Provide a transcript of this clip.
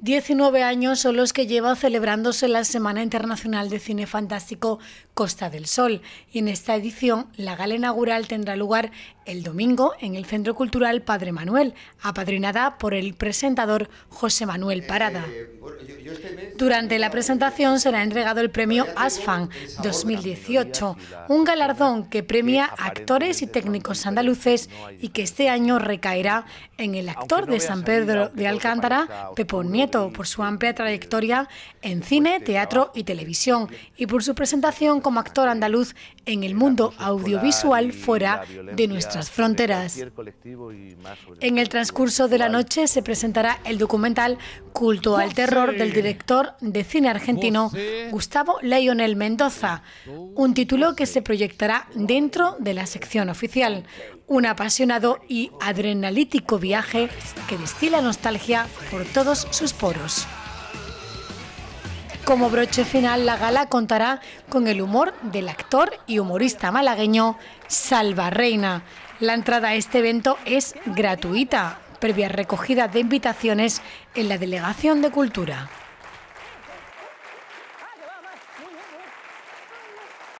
19 años son los que lleva celebrándose la Semana Internacional de Cine Fantástico Costa del Sol y en esta edición la gala inaugural tendrá lugar el domingo en el Centro Cultural Padre Manuel, apadrinada por el presentador José Manuel Parada. Eh, durante la presentación será entregado el premio ASFAN 2018, un galardón que premia a actores y técnicos andaluces y que este año recaerá en el actor de San Pedro de Alcántara, Pepo Nieto, por su amplia trayectoria en cine, teatro y televisión y por su presentación como actor andaluz en el mundo audiovisual fuera de nuestras fronteras. En el transcurso de la noche se presentará el documental Culto al terror del director de cine argentino Gustavo Leonel Mendoza, un título que se proyectará dentro de la sección oficial. Un apasionado y adrenalítico viaje que destila nostalgia por todos sus poros. Como broche final, la gala contará con el humor del actor y humorista malagueño Salva Reina. La entrada a este evento es gratuita previa recogida de invitaciones en la Delegación de Cultura.